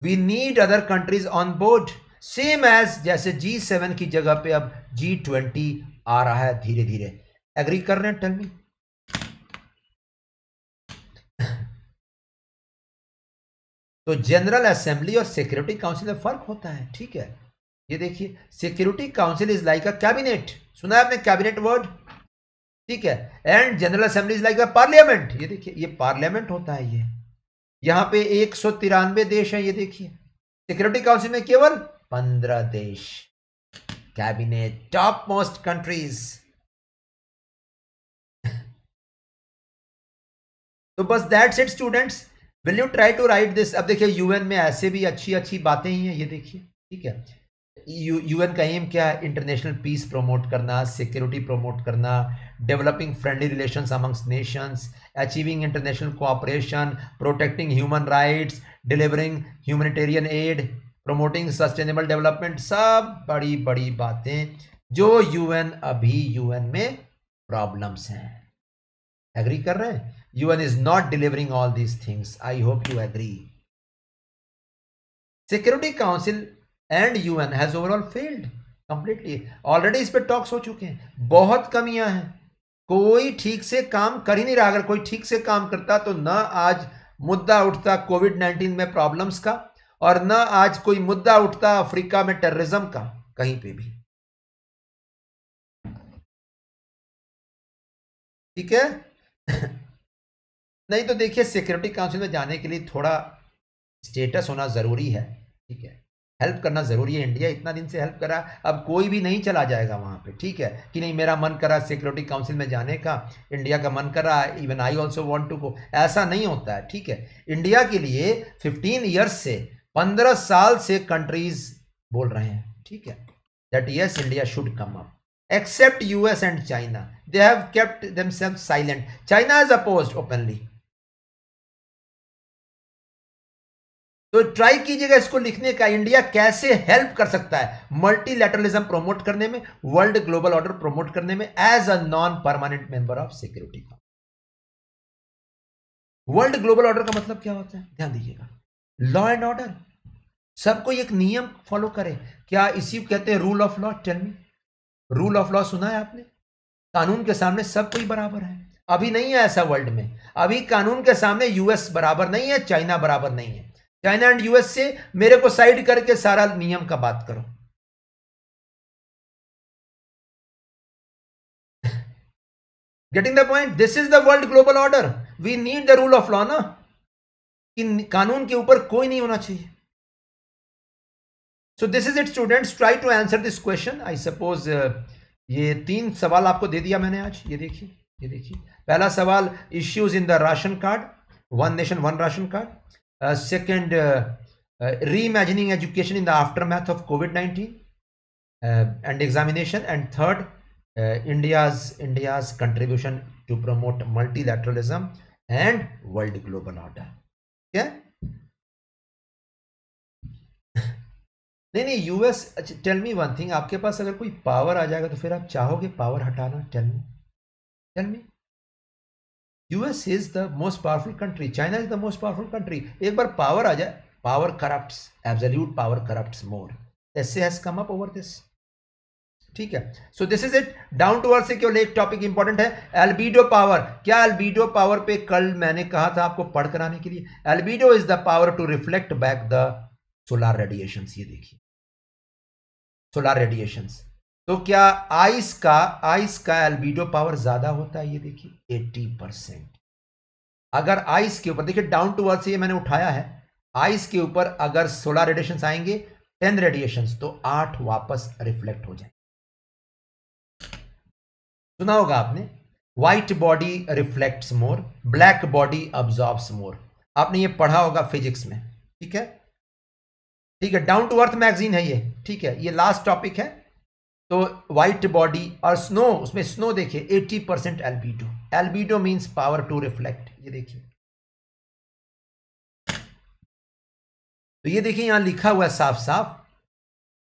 we need other countries on board same as जैसे जी सेवन की जगह पे अब जी ट्वेंटी आ रहा है धीरे धीरे एग्री कर रहे हैं टेल मी तो जनरल असेंबली और सिक्योरिटी काउंसिल में फर्क होता है ठीक है ये देखिए security council is like a cabinet सुना है आपने कैबिनेट वर्ड ठीक है and general assembly is like a parliament ये देखिए ये पार्लियामेंट होता है ये यहां पे एक सौ तिरानवे देश है ये देखिए सिक्योरिटी काउंसिल में केवल पंद्रह देश कैबिनेट टॉप मोस्ट कंट्रीज तो बस that's it students will you try to write this अब देखिए यूएन में ऐसे भी अच्छी अच्छी बातें ही हैं ये देखिए ठीक है यू यूएन का एम क्या है इंटरनेशनल पीस प्रमोट करना सिक्योरिटी प्रमोट करना developing friendly relation amongst nations achieving international cooperation protecting human rights delivering humanitarian aid promoting sustainable development सब बड़ी बड़ी बातें जो यूएन अभी यूएन में प्रॉब्लम्स हैं एग्री कर रहे हैं un is not delivering all these things i hope you agree security council and UN has overall failed completely already इस पर टॉक्स हो चुके हैं बहुत कमियां हैं कोई ठीक से काम कर ही नहीं रहा अगर कोई ठीक से काम करता तो ना आज मुद्दा उठता कोविड नाइन्टीन में प्रॉब्लम्स का और ना आज कोई मुद्दा उठता अफ्रीका में टेररिज्म का कहीं पे भी ठीक है नहीं तो देखिए सिक्योरिटी काउंसिल में जाने के लिए थोड़ा स्टेटस होना ज़रूरी है ठीक है हेल्प करना ज़रूरी है इंडिया इतना दिन से हेल्प करा अब कोई भी नहीं चला जाएगा वहाँ पे ठीक है कि नहीं मेरा मन करा सिक्योरिटी काउंसिल में जाने का इंडिया का मन करा even I also want to go ऐसा नहीं होता है ठीक है इंडिया के लिए फिफ्टीन ईयर्स से पंद्रह साल से कंट्रीज बोल रहे हैं ठीक है that yes India should come up except US and China they have kept them self silent China is oppose openly तो ट्राई कीजिएगा इसको लिखने का इंडिया कैसे हेल्प कर सकता है मल्टीलेटरलिज्म प्रमोट करने में वर्ल्ड ग्लोबल ऑर्डर प्रमोट करने में as a non permanent member of security का वर्ल्ड ग्लोबल ऑर्डर का मतलब क्या होता है ध्यान दीजिएगा लॉ एंड ऑर्डर सबको एक नियम फॉलो करें क्या इसी कहते हैं rule of law tell me rule of law सुना है आपने कानून के सामने सब कोई बराबर है अभी नहीं है ऐसा वर्ल्ड में अभी कानून के सामने यूएस बराबर नहीं है चाइना बराबर नहीं है चाइना एंड यूएस से मेरे को साइड करके सारा नियम का बात करो getting the point this is the world global order we need the rule of law ना कि कानून के ऊपर कोई नहीं होना चाहिए so this is it students try to answer this question I suppose ये तीन सवाल आपको दे दिया मैंने आज ये देखिए ये देखिए पहला सवाल issues in the ration card one nation one ration card second, uh, uh, reimagining education in the aftermath of COVID-19 uh, and examination. And third, uh, India's, India's contribution to promote multilateralism and world global order. okay नहीं नहीं US tell me one thing आपके पास अगर कोई power आ जाएगा तो फिर आप चाहोगे पावर हटाना tell me tell me US is the most powerful country China is the most powerful country एक बार पावर आ जाए power corrupt absolute power corrupt more as has come up over this ठीक है so this is it down to earth से केवल एक topic important है एलबीडो पावर क्या एलबीडो पावर पे कल मैंने कहा था आपको पढ़ कराने के लिए albedo is the power to reflect back the solar radiation ये देखिए सोलार रेडिएशंस तो क्या आइस का आइस का एल्बिडो पावर ज्यादा होता है ये देखिए 80 परसेंट अगर आइस के ऊपर देखिए डाउन टू अर्थ से ये मैंने उठाया है आइस के ऊपर अगर सोलह रेडिएशन आएंगे टेन रेडिएशन तो आठ वापस रिफ्लेक्ट हो जाएंगे सुना होगा आपने white body reflect more black body absorbs more आपने ये पढ़ा होगा फिजिक्स में ठीक है ठीक है डाउन टू अर्थ मैगजीन है ये ठीक है ये लास्ट टॉपिक है तो वाइट बॉडी और स्नो उसमें स्नो देखिए 80 percent albedo albedo means power to reflect ये देखिए तो ये देखिए यहां लिखा हुआ है साफ साफ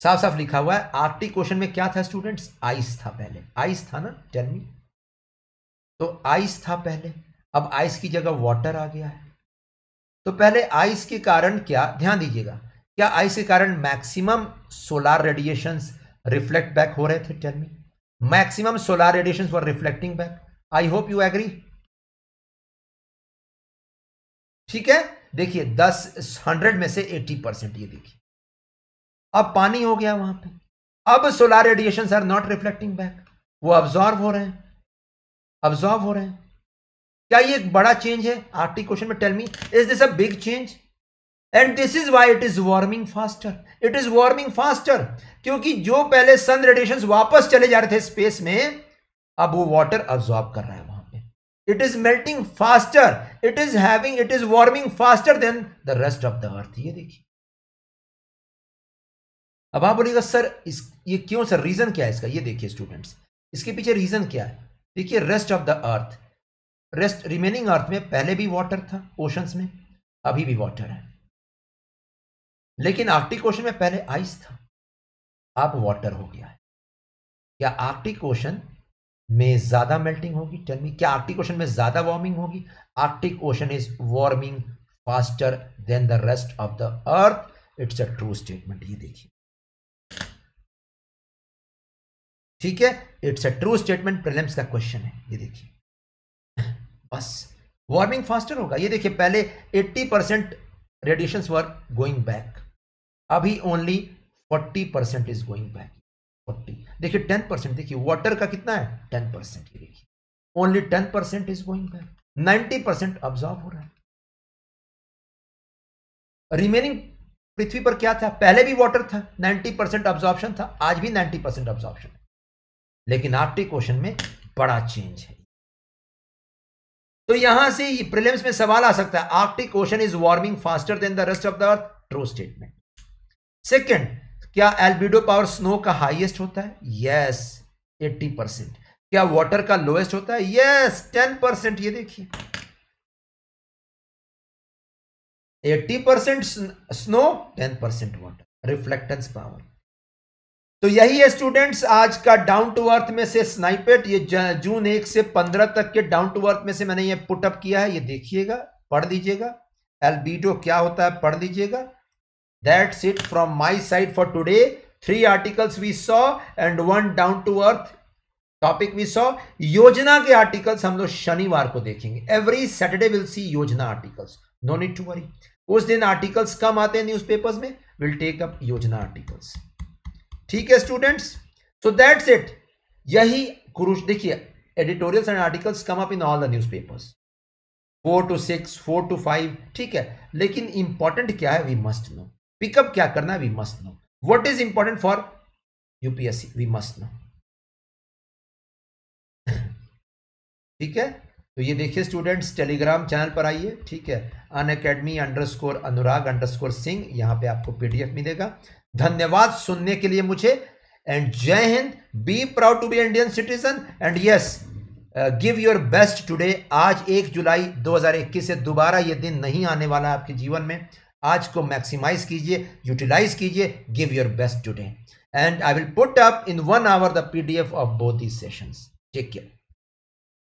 साफ साफ लिखा हुआ है आर्टिक क्वेश्चन में क्या था स्टूडेंट्स आइस था पहले आइस था ना टेलमी तो आइस था पहले अब आइस की जगह वाटर आ गया है तो पहले आइस के कारण क्या ध्यान दीजिएगा क्या आइस के कारण maximum solar radiations reflect back हो रहे थे tell me maximum solar radiation for reflecting back I hope you agree ठीक है देखिए दस हंड्रेड में से एटी परसेंट ये देखिए अब पानी हो गया वहां पे अब solar radiation are not reflecting back वो ऑब्जॉर्व हो रहे हैं अब्जॉर्व हो रहे हैं क्या ये एक बड़ा चेंज है आर्टिक क्वेश्चन में tell me is this a big change and this is why it is warming faster it is warming faster क्योंकि जो पहले सन रेडिएशन वापस चले जा रहे थे स्पेस में अब वो वॉटर अब्जॉर्ब कर रहा है वहां पे it is melting faster it is having it is warming faster than the rest of the earth ये देखिए अब आप बोलिएगा सर इस ये क्यों सर रीजन क्या है इसका ये देखिए स्टूडेंट्स इसके पीछे रीजन क्या है देखिए rest of the earth rest remaining earth में पहले भी वाटर था ओशंस में अभी भी वाटर है लेकिन आर्टिक ओशन में पहले आइस था अब वाटर हो गया है क्या आर्टिक ओशन में ज्यादा मेल्टिंग होगी टेल मी क्या आर्टिक ओशन में ज्यादा वार्मिंग होगी arctic ocean is warming faster than the rest of the earth it's a true statement ये देखिए ठीक है it's a true statement prelims का क्वेश्चन है ये देखिए बस वार्मिंग फास्टर होगा ये देखिए पहले 80 percent radiation were going back अभी only forty percent is going back forty देखिए टेन परसेंट देखिए वाटर का कितना है टेन परसेंट ये देखिए only ten percent is going back ninety percent absorb हो रहा है रिमेनिंग पृथ्वी पर क्या था पहले भी वाटर था 90 परसेंट ऑब्जॉर्प्शन था आज भी 90 परसेंट ऑब्जॉर्प्शन है लेकिन आर्टिक ओशन में बड़ा चेंज है तो यहां से प्रिलिम्स में सवाल आ सकता है Arctic ocean is warming faster than the rest of the earth true statement second क्या एल्बिडो पावर स्नो का हाईएस्ट होता है यस एट्टी परसेंट क्या वाटर का लोएस्ट होता है यस टेन परसेंट ये देखिए eighty percent snow ten percent water reflectance power तो यही है स्टूडेंट्स आज का डाउन टू अर्थ में से स्नाइपेट ये जून एक से पंद्रह तक के डाउन टू अर्थ में से मैंने ये पुटअप किया है ये देखिएगा पढ़ लीजिएगा एलबीडो क्या होता है पढ़ लीजिएगा That's it from my side for today. Three articles we saw and one down to earth topic we saw Yojana के आर्टिकल्स हम लोग शनिवार को देखेंगे every Saturday will see Yojana articles no need to worry उस दिन आर्टिकल्स कम आते हैं न्यूज़पेपर्स में will take up Yojana articles ठीक है स्टूडेंट्स सो दैट्स इट यही कुरुष देखिए editorials and articles come up in all the newspapers four two six four to five ठीक है लेकिन इंपॉर्टेंट क्या है वी मस्ट नो पिकअप क्या करना we must know what is important for UPSC we must know ठीक है तो ये देखिए स्टूडेंट्स टेलीग्राम चैनल पर आइए ठीक है Unacademy underscore Anurag underscore Singh यहां पे आपको पीडीएफ मिलेगा धन्यवाद सुनने के लिए मुझे एंड जय हिंद be proud to be Indian citizen and yes give your best today आज एक जुलाई 2021 से दोबारा ये दिन नहीं आने वाला आपके जीवन में आज को मैक्सिमाइज कीजिए यूटिलाइज कीजिए give your best today and I will put up in one hour the PDF of both these sessions take care